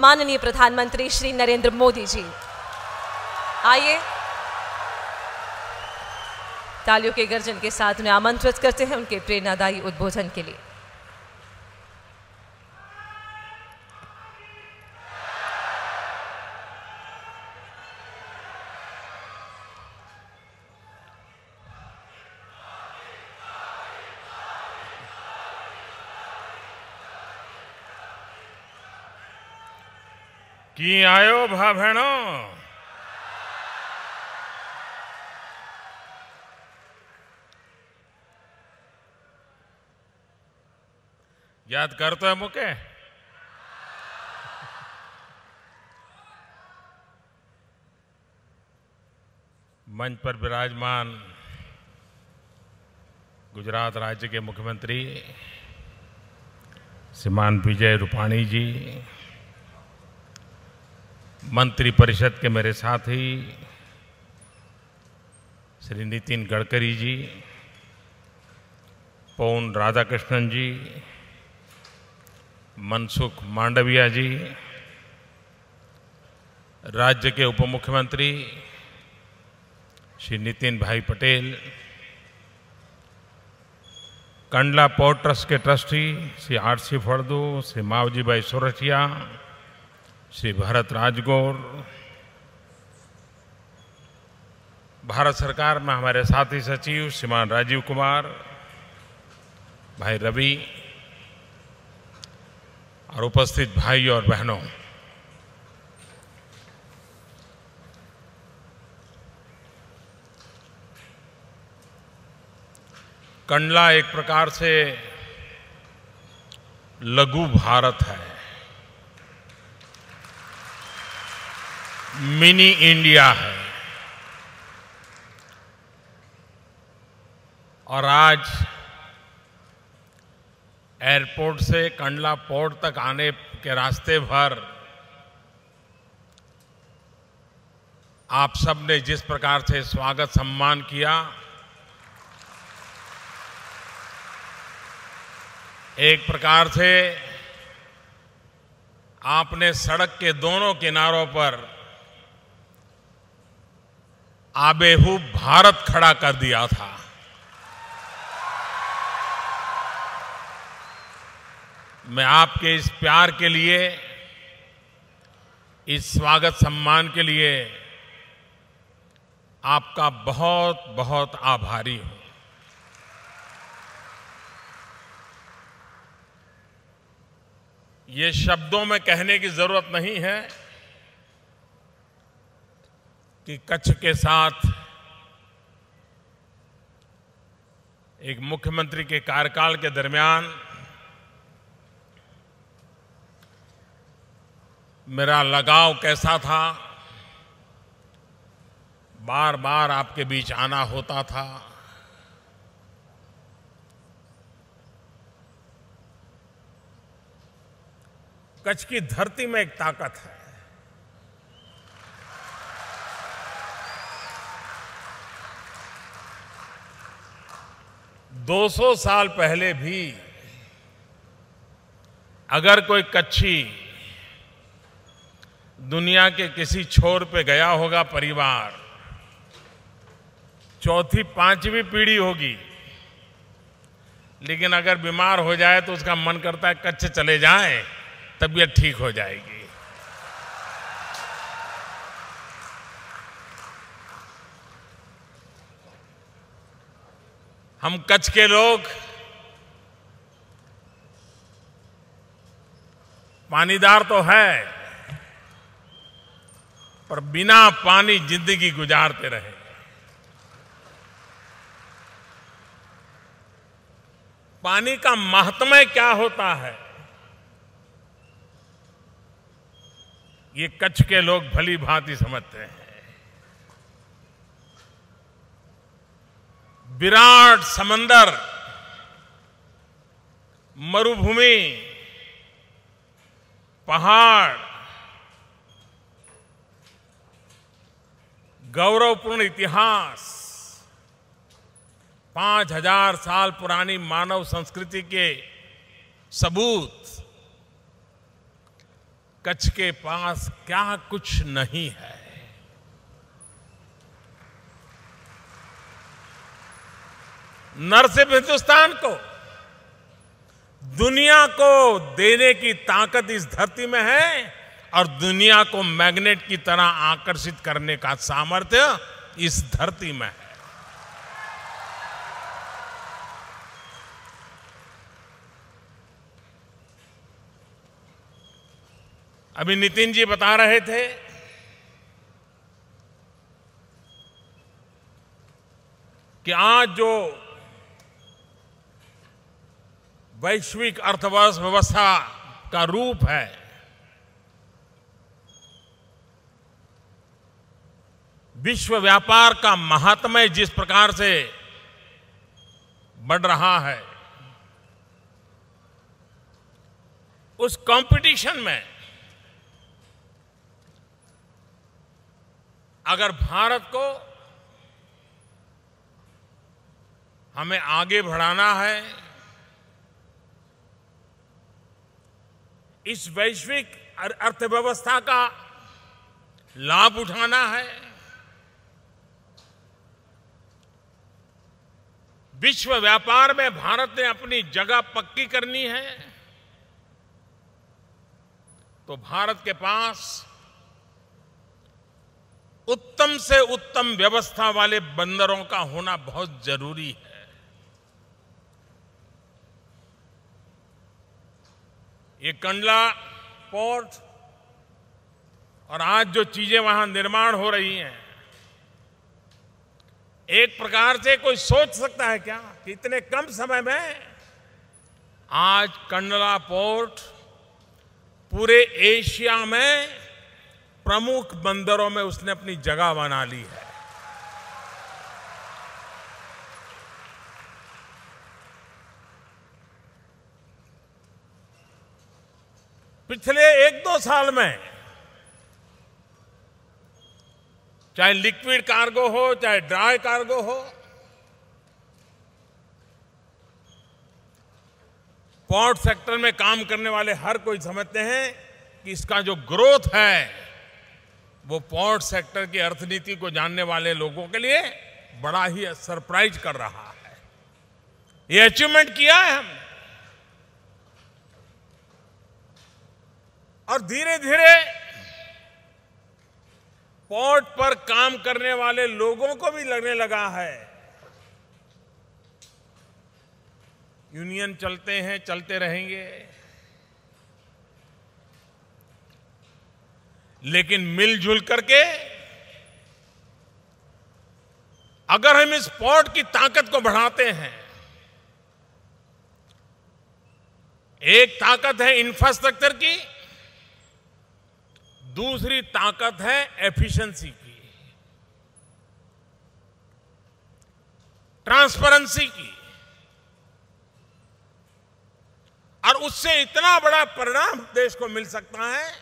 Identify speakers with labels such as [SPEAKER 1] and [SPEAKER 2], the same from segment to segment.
[SPEAKER 1] माननीय प्रधानमंत्री श्री नरेंद्र मोदी जी आइए तालियों के गर्जन के साथ उन्हें आमंत्रित करते हैं उनके प्रेरणादायी उद्बोधन के लिए
[SPEAKER 2] कि आयो भा भेणो याद कर तो है मुके मंच पर विराजमान गुजरात राज्य के मुख्यमंत्री श्रीमान विजय रूपाणी जी मंत्रिपरिषद के मेरे साथ ही श्री नितिन गडकरी जी पौन राधाकृष्णन जी मनसुख मांडविया जी राज्य के उप मुख्यमंत्री श्री नितिन भाई पटेल कंडला पोर्ट ट्रस्ट के trustee Shri R C Fardu Shri Mavji bhai Sorathiya Shri Bharat Rajgor Bharat सरकार में हमारे साथी सचिव श्रीमान राजीव कुमार भाई रवि और उपस्थित भाई और बहनों कंडला एक प्रकार से लघु भारत है मिनी इंडिया है और आज एयरपोर्ट से कंडला पोर्ट तक आने के रास्ते भर आप सब ने जिस प्रकार से स्वागत सम्मान किया एक प्रकार से आपने सड़क के दोनों किनारों पर आबेहू भारत खड़ा कर दिया था मैं आपके इस प्यार के लिए इस स्वागत सम्मान के लिए आपका बहुत बहुत आभारी हूं ये शब्दों में कहने की जरूरत नहीं है कि कच्छ के साथ एक मुख्यमंत्री के कार्यकाल के दरमियान मेरा लगाव कैसा था बार बार आपके बीच आना होता था कच्छ की धरती में एक ताकत है 200 साल पहले भी अगर कोई कच्छी दुनिया के किसी छोर पे गया होगा परिवार चौथी पांचवी पीढ़ी होगी लेकिन अगर बीमार हो जाए तो उसका मन करता है कच्छ चले जाएं तबीयत ठीक हो जाएगी हम कच्छ के लोग पानीदार तो है पर बिना पानी जिंदगी गुजारते रहे पानी का महात्मय क्या होता है ये कच्छ के लोग भली भांति समझते हैं विराट समंदर मरुभूमि पहाड़ गौरवपूर्ण इतिहास पांच हजार साल पुरानी मानव संस्कृति के सबूत कच्छ के पास क्या कुछ नहीं है न सिर्फ हिंदुस्तान को दुनिया को देने की ताकत इस धरती में है और दुनिया को मैग्नेट की तरह आकर्षित करने का सामर्थ्य इस धरती में है अभी नितिन जी बता रहे थे कि आज जो वैश्विक अर्थव्यवस्था का रूप है विश्व व्यापार का महात्म्य जिस प्रकार से बढ़ रहा है उस कंपटीशन में अगर भारत को हमें आगे बढ़ाना है इस वैश्विक अर्थव्यवस्था का लाभ उठाना है विश्व व्यापार में भारत ने अपनी जगह पक्की करनी है तो भारत के पास उत्तम से उत्तम व्यवस्था वाले बंदरों का होना बहुत जरूरी है ये कंडला पोर्ट और आज जो चीजें वहां निर्माण हो रही हैं एक प्रकार से कोई सोच सकता है क्या कि इतने कम समय में आज कंडला पोर्ट पूरे एशिया में प्रमुख बंदरों में उसने अपनी जगह बना ली है पिछले एक दो साल में चाहे लिक्विड कार्गो हो चाहे ड्राई कार्गो हो पोर्ट सेक्टर में काम करने वाले हर कोई समझते हैं कि इसका जो ग्रोथ है वो पोर्ट सेक्टर की अर्थनीति को जानने वाले लोगों के लिए बड़ा ही सरप्राइज कर रहा है ये अचीवमेंट किया है हमने और धीरे धीरे पोर्ट पर काम करने वाले लोगों को भी लगने लगा है यूनियन चलते हैं चलते रहेंगे लेकिन मिलजुल करके अगर हम इस पोर्ट की ताकत को बढ़ाते हैं एक ताकत है इंफ्रास्ट्रक्चर की दूसरी ताकत है एफिशिएंसी की ट्रांसपेरेंसी की और उससे इतना बड़ा परिणाम देश को मिल सकता है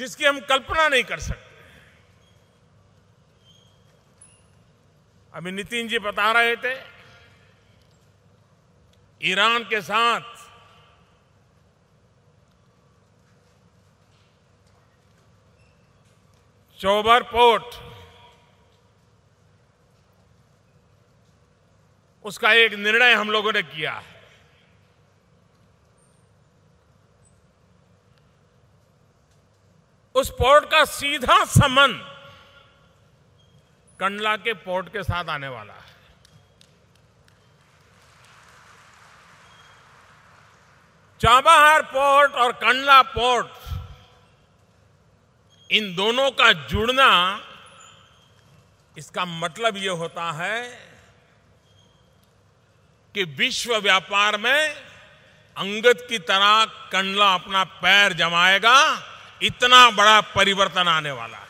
[SPEAKER 2] जिसकी हम कल्पना नहीं कर सकते अभी नितिन जी बता रहे थे ईरान के साथ चोबर पोर्ट उसका एक निर्णय हम लोगों ने किया है उस पोर्ट का सीधा संबंध कंडला के पोर्ट के साथ आने वाला है चाबाहार पोर्ट और कंडला पोर्ट इन दोनों का जुड़ना इसका मतलब यह होता है कि विश्व व्यापार में अंगत की तरह कंडला अपना पैर जमाएगा इतना बड़ा परिवर्तन आने वाला है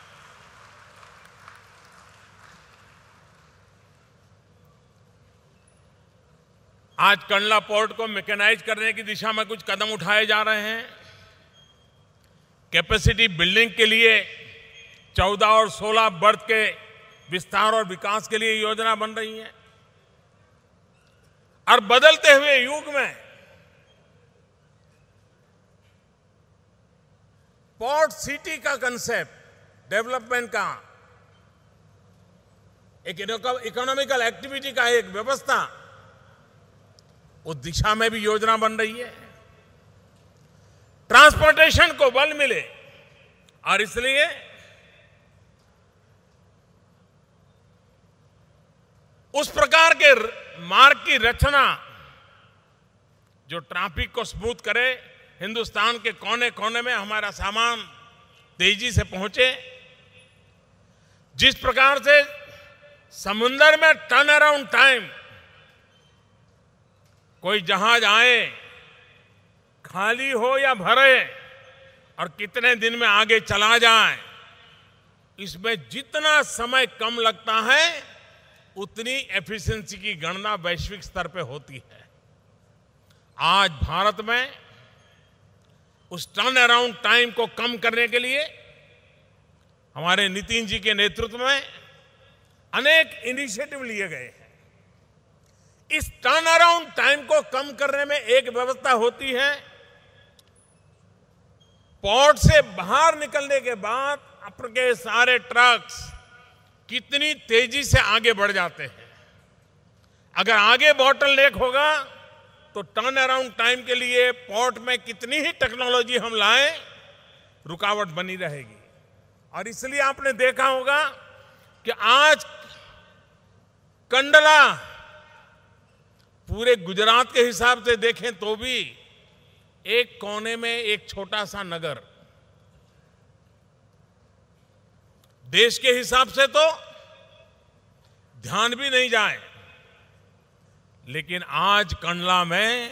[SPEAKER 2] आज कंडला पोर्ट को मैकेनाइज करने की दिशा में कुछ कदम उठाए जा रहे हैं कैपेसिटी बिल्डिंग के लिए 14 और 16 बर्थ के विस्तार और विकास के लिए योजना बन रही है और बदलते हुए युग में पोर्ट सिटी का कंसेप्ट डेवलपमेंट का एक इकोनॉमिकल एक्टिविटी का एक व्यवस्था उस दिशा में भी योजना बन रही है ट्रांसपोर्टेशन को बल मिले और इसलिए उस प्रकार के मार्ग की रचना जो ट्रैफिक को स्मूथ करे हिंदुस्तान के कोने कोने में हमारा सामान तेजी से पहुंचे जिस प्रकार से समुंदर में टर्न अराउंड टाइम कोई जहाज आए खाली हो या भरे और कितने दिन में आगे चला जाए इसमें जितना समय कम लगता है उतनी एफिशिएंसी की गणना वैश्विक स्तर पे होती है आज भारत में उस टर्न अराउंड टाइम को कम करने के लिए हमारे नितिन जी के नेतृत्व में अनेक इनिशिएटिव लिए गए हैं इस टर्न अराउंड टाइम को कम करने में एक व्यवस्था होती है पोर्ट से बाहर निकलने के बाद आपके सारे ट्रक्स कितनी तेजी से आगे बढ़ जाते हैं अगर आगे बॉटल लेक होगा तो टर्न अराउंड टाइम के लिए पोर्ट में कितनी ही टेक्नोलॉजी हम लाएं रुकावट बनी रहेगी और इसलिए आपने देखा होगा कि आज कंडला पूरे गुजरात के हिसाब से देखें तो भी एक कोने में एक छोटा सा नगर देश के हिसाब से तो ध्यान भी नहीं जाए लेकिन आज कंडला में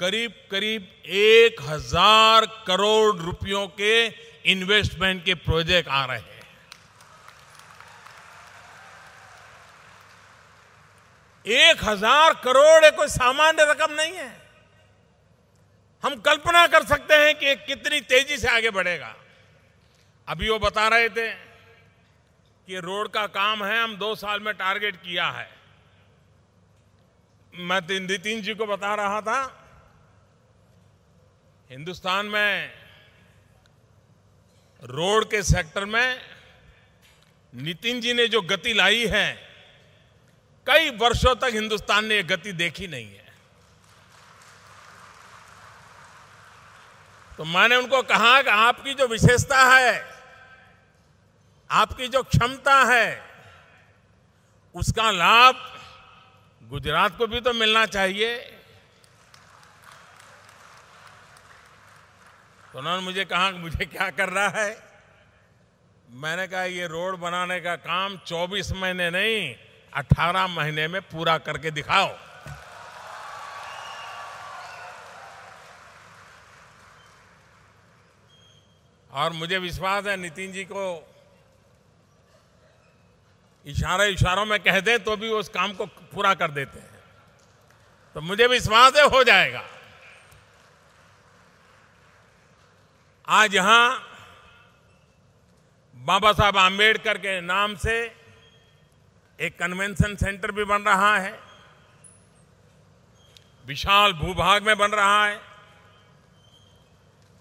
[SPEAKER 2] करीब करीब एक हजार करोड़ रुपयों के इन्वेस्टमेंट के प्रोजेक्ट आ रहे हैं एक हजार करोड़ कोई सामान्य रकम नहीं है हम कल्पना कर सकते हैं कि कितनी तेजी से आगे बढ़ेगा अभी वो बता रहे थे कि रोड का काम है हम दो साल में टारगेट किया है मैं नितिन जी को बता रहा था हिंदुस्तान में रोड के सेक्टर में नितिन जी ने जो गति लाई है कई वर्षों तक हिंदुस्तान ने यह गति देखी नहीं है तो मैंने उनको कहा कि आपकी जो विशेषता है आपकी जो क्षमता है उसका लाभ गुजरात को भी तो मिलना चाहिए तो उन्होंने मुझे कहा कि मुझे क्या कर रहा है मैंने कहा ये रोड बनाने का काम 24 महीने नहीं 18 महीने में पूरा करके दिखाओ और मुझे विश्वास है नितिन जी को इशारे इशारों में कह दे तो भी उस काम को पूरा कर देते हैं तो मुझे विश्वास है हो जाएगा आज यहां बाबा साहब आम्बेडकर के नाम से एक कन्वेंशन सेंटर भी बन रहा है विशाल भूभाग में बन रहा है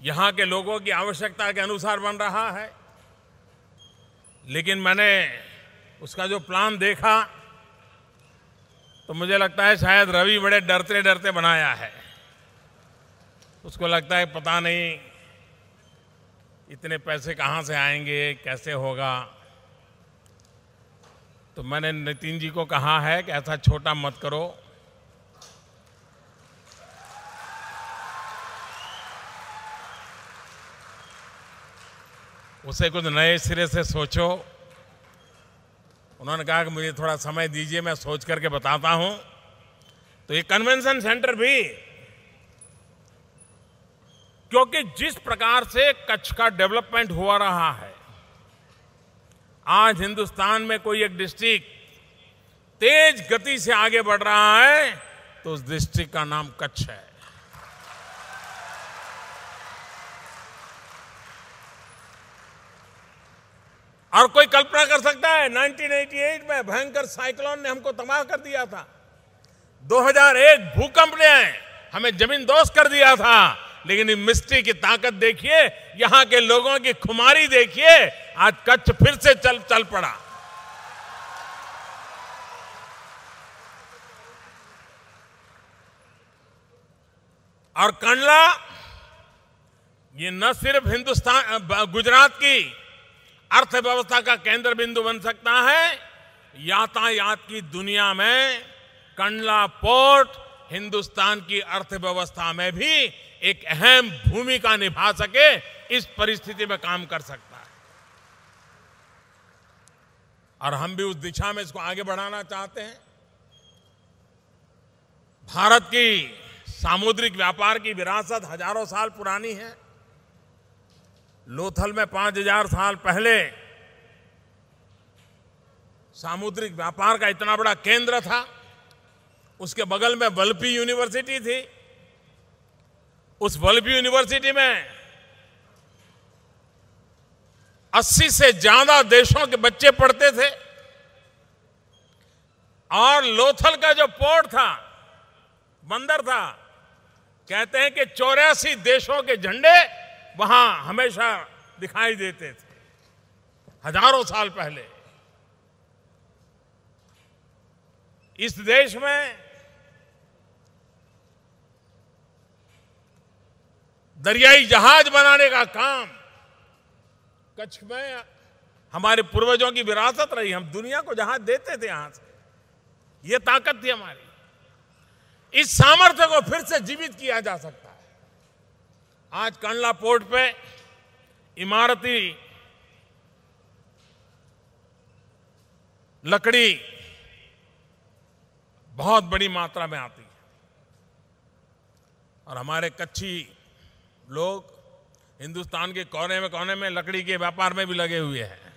[SPEAKER 2] यहाँ के लोगों की आवश्यकता के अनुसार बन रहा है लेकिन मैंने उसका जो प्लान देखा तो मुझे लगता है शायद रवि बड़े डरते डरते बनाया है उसको लगता है पता नहीं इतने पैसे कहाँ से आएंगे कैसे होगा तो मैंने नितिन जी को कहा है कि ऐसा छोटा मत करो उसे कुछ नए सिरे से सोचो उन्होंने कहा कि मुझे थोड़ा समय दीजिए मैं सोच करके बताता हूं तो ये कन्वेंशन सेंटर भी क्योंकि जिस प्रकार से कच्छ का डेवलपमेंट हुआ रहा है आज हिंदुस्तान में कोई एक डिस्ट्रिक्ट तेज गति से आगे बढ़ रहा है तो उस डिस्ट्रिक्ट का नाम कच्छ है और कोई कल्पना कर सकता है 1988 में भयंकर साइक्लोन ने हमको तबाह कर दिया था 2001 भूकंप ने हमें जमीन दोस्त कर दिया था लेकिन मिस्ट्री की ताकत देखिए यहां के लोगों की खुमारी देखिए आज कच्छ फिर से चल चल पड़ा और कंडला ये न सिर्फ हिंदुस्तान गुजरात की अर्थव्यवस्था का केंद्र बिंदु बन सकता है यातायात की दुनिया में कंडला पोर्ट हिंदुस्तान की अर्थव्यवस्था में भी एक अहम भूमिका निभा सके इस परिस्थिति में काम कर सकता है और हम भी उस दिशा में इसको आगे बढ़ाना चाहते हैं भारत की सामुद्रिक व्यापार की विरासत हजारों साल पुरानी है लोथल में पांच हजार साल पहले सामुद्रिक व्यापार का इतना बड़ा केंद्र था उसके बगल में वल्पी यूनिवर्सिटी थी उस वल्पी यूनिवर्सिटी में 80 से ज्यादा देशों के बच्चे पढ़ते थे और लोथल का जो पोर्ट था बंदर था कहते हैं कि चौरासी देशों के झंडे वहां हमेशा दिखाई देते थे हजारों साल पहले इस देश में दरियाई जहाज बनाने का काम कच्छ में हमारे पूर्वजों की विरासत रही हम दुनिया को जहाज देते थे यहां से यह ताकत थी हमारी इस सामर्थ्य को फिर से जीवित किया जा सकता आज कंडला पोर्ट पे इमारती लकड़ी बहुत बड़ी मात्रा में आती है और हमारे कच्ची लोग हिंदुस्तान के कोने में कोने में लकड़ी के व्यापार में भी लगे हुए हैं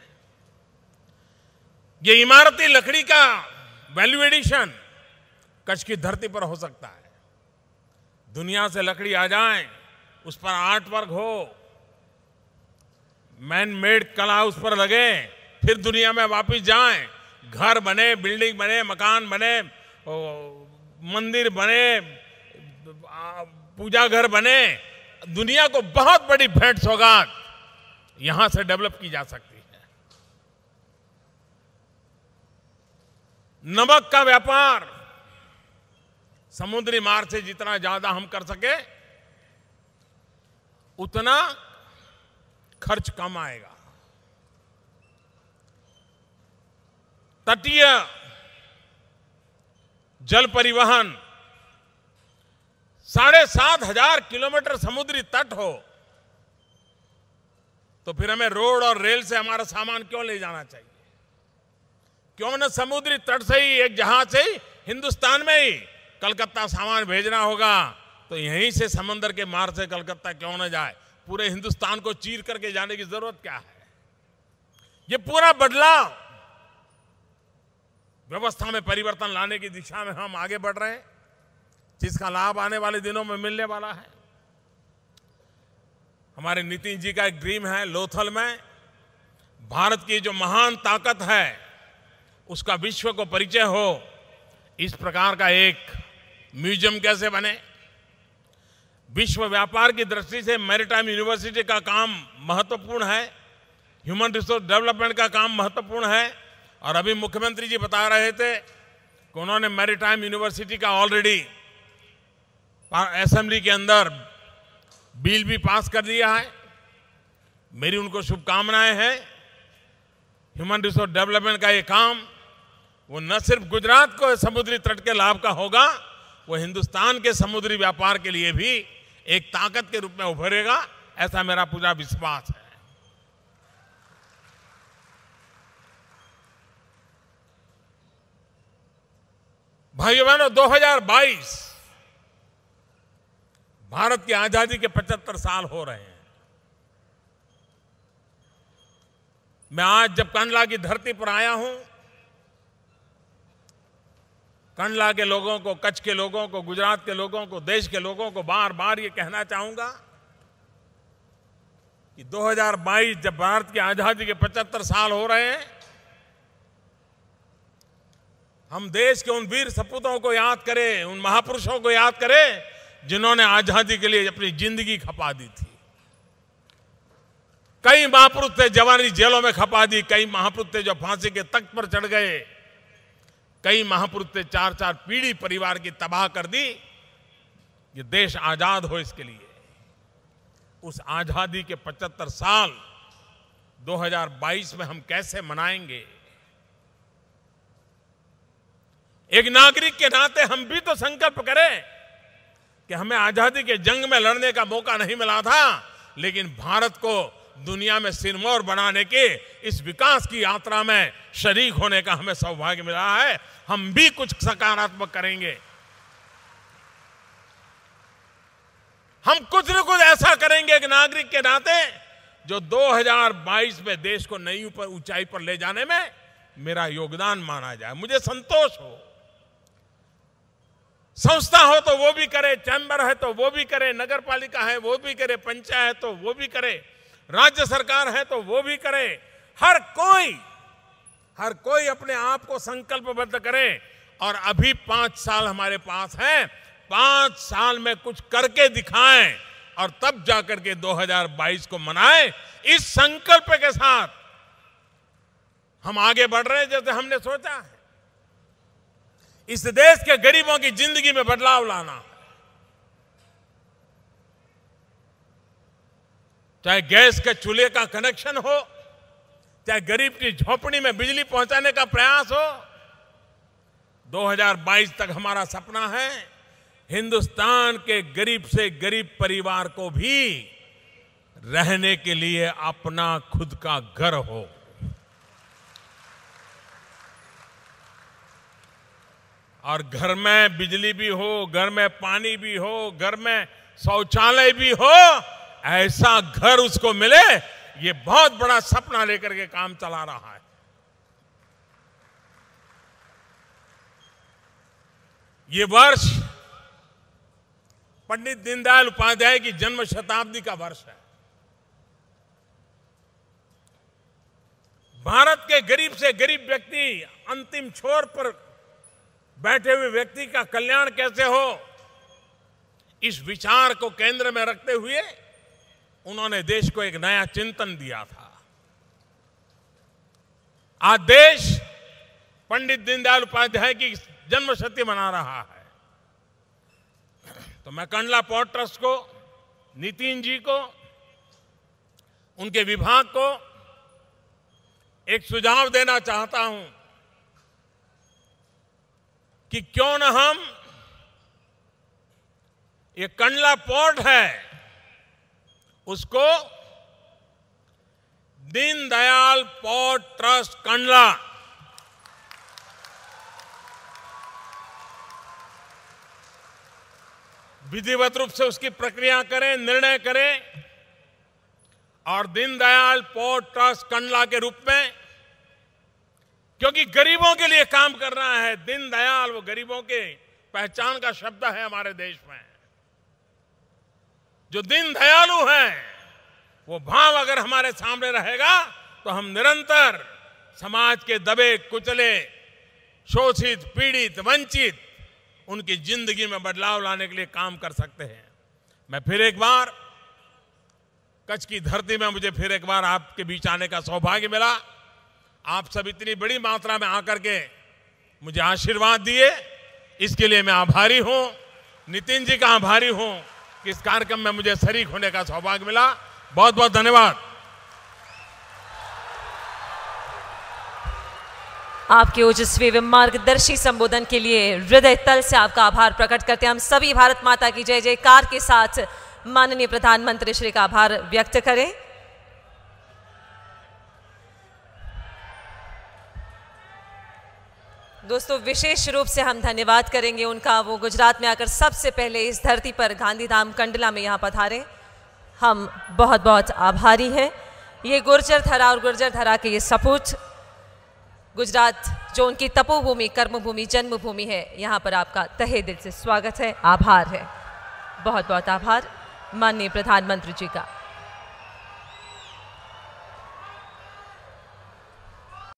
[SPEAKER 2] ये इमारती लकड़ी का वैल्यू एडिशन कच्छ की धरती पर हो सकता है दुनिया से लकड़ी आ जाए उस पर आर्ट वर्क हो मैन मेड कला उस पर लगे फिर दुनिया में वापस जाएं घर बने बिल्डिंग बने मकान बने मंदिर बने पूजा घर बने दुनिया को बहुत बड़ी भेंट सौगात यहां से डेवलप की जा सकती है नमक का व्यापार समुद्री मार्ग से जितना ज्यादा हम कर सके उतना खर्च कम आएगा तटीय जल परिवहन साढ़े सात हजार किलोमीटर समुद्री तट हो तो फिर हमें रोड और रेल से हमारा सामान क्यों ले जाना चाहिए क्यों न समुद्री तट से ही एक जहाज से ही हिंदुस्तान में ही कलकत्ता सामान भेजना होगा तो यहीं से समंदर के मार से कलकत्ता क्यों ना जाए पूरे हिंदुस्तान को चीर करके जाने की जरूरत क्या है ये पूरा बदलाव व्यवस्था में परिवर्तन लाने की दिशा में हम आगे बढ़ रहे हैं जिसका लाभ आने वाले दिनों में मिलने वाला है हमारे नितिन जी का एक ड्रीम है लोथल में भारत की जो महान ताकत है उसका विश्व को परिचय हो इस प्रकार का एक म्यूजियम कैसे बने विश्व व्यापार की दृष्टि से मैरिटाइम यूनिवर्सिटी का काम महत्वपूर्ण है ह्यूमन रिसोर्स डेवलपमेंट का काम महत्वपूर्ण है और अभी मुख्यमंत्री जी बता रहे थे कि उन्होंने मैरिटाइम यूनिवर्सिटी का ऑलरेडी असेंबली के अंदर बिल भी पास कर दिया है मेरी उनको शुभकामनाएं हैं ह्यूमन रिसोर्स डेवलपमेंट का ये काम वो न सिर्फ गुजरात को समुद्री तट के लाभ का होगा वो हिंदुस्तान के समुद्री व्यापार के लिए भी एक ताकत के रूप में उभरेगा ऐसा मेरा पूरा विश्वास है भाइयों बहनों 2022 भारत की आजादी के 75 साल हो रहे हैं मैं आज जब कांडला की धरती पर आया हूं कंडला के लोगों को कच्छ के लोगों को गुजरात के लोगों को देश के लोगों को बार बार ये कहना चाहूंगा कि 2022 जब भारत की आजादी के 75 साल हो रहे हैं हम देश के उन वीर सपूतों को याद करें उन महापुरुषों को याद करें जिन्होंने आजादी के लिए अपनी जिंदगी खपा दी थी कई महापुरुष थे जवानी जेलों में खपा दी कई महापुरुष थे जो फांसी के तख्त पर चढ़ गए कई महापुरुष थे चार चार पीढ़ी परिवार की तबाह कर दी ये देश आजाद हो इसके लिए उस आजादी के 75 साल 2022 में हम कैसे मनाएंगे एक नागरिक के नाते हम भी तो संकल्प करें कि हमें आजादी के जंग में लड़ने का मौका नहीं मिला था लेकिन भारत को दुनिया में सिरमौर बनाने के इस विकास की यात्रा में शरीक होने का हमें सौभाग्य मिला है हम भी कुछ सकारात्मक करेंगे हम कुछ न कुछ ऐसा करेंगे एक नागरिक के नाते जो 2022 में देश को नई ऊपर ऊंचाई पर ले जाने में मेरा योगदान माना जाए मुझे संतोष हो संस्था हो तो वो भी करे चैंबर है तो वो भी करे नगर पालिका है वो भी करे पंचायत तो वो भी करे राज्य सरकार है तो वो भी करे हर कोई हर कोई अपने आप को संकल्पबद्ध करे और अभी पांच साल हमारे पास है पांच साल में कुछ करके दिखाएं और तब जाकर के 2022 को मनाएं इस संकल्प के साथ हम आगे बढ़ रहे हैं जैसे हमने सोचा है इस देश के गरीबों की जिंदगी में बदलाव लाना चाहे गैस के चूल्हे का कनेक्शन हो चाहे गरीब की झोपड़ी में बिजली पहुंचाने का प्रयास हो 2022 तक हमारा सपना है हिंदुस्तान के गरीब से गरीब परिवार को भी रहने के लिए अपना खुद का घर हो और घर में बिजली भी हो घर में पानी भी हो घर में शौचालय भी हो ऐसा घर उसको मिले ये बहुत बड़ा सपना लेकर के काम चला रहा है ये वर्ष पंडित दीनदयाल उपाध्याय की जन्म शताब्दी का वर्ष है भारत के गरीब से गरीब व्यक्ति अंतिम छोर पर बैठे हुए व्यक्ति का कल्याण कैसे हो इस विचार को केंद्र में रखते हुए उन्होंने देश को एक नया चिंतन दिया था आज देश पंडित दीनदयाल उपाध्याय की जन्म शती मना रहा है तो मैं कंडला पोर्ट ट्रस्ट को नितिन जी को उनके विभाग को एक सुझाव देना चाहता हूं कि क्यों न हम ये कंडला पोर्ट है उसको दीनदयाल पोर्ट ट्रस्ट कंडला विधिवत रूप से उसकी प्रक्रिया करें निर्णय करें और दीनदयाल पोर्ट ट्रस्ट कंडला के रूप में क्योंकि गरीबों के लिए काम कर रहा है दीनदयाल वो गरीबों के पहचान का शब्द है हमारे देश में जो दिन दयालु हैं वो भाव अगर हमारे सामने रहेगा तो हम निरंतर समाज के दबे कुचले शोषित पीड़ित वंचित उनकी जिंदगी में बदलाव लाने के लिए काम कर सकते हैं मैं फिर एक बार कच्छ की धरती में मुझे फिर एक बार आपके बीच आने का सौभाग्य मिला आप सब इतनी बड़ी मात्रा में आकर के मुझे आशीर्वाद दिए इसके लिए मैं आभारी हूं नितिन जी का आभारी हूं कि इस कार्यक्रम में मुझे शरीक होने का सौभाग्य मिला बहुत बहुत धन्यवाद
[SPEAKER 1] आपके ओजस्वी मार्गदर्शी संबोधन के लिए हृदय तल से आपका आभार प्रकट करते हैं हम सभी भारत माता की जय जयकार के साथ माननीय प्रधानमंत्री श्री का आभार व्यक्त करें दोस्तों विशेष रूप से हम धन्यवाद करेंगे उनका वो गुजरात में आकर सबसे पहले इस धरती पर गांधीधाम कंडला में यहाँ पधारे हम बहुत बहुत आभारी हैं ये गुर्जर धरा और गुर्जर धरा के ये सपूत गुजरात जो उनकी तपोभूमि कर्मभूमि जन्मभूमि है यहाँ पर आपका तहे दिल से स्वागत है आभार है बहुत बहुत आभार माननीय प्रधानमंत्री जी का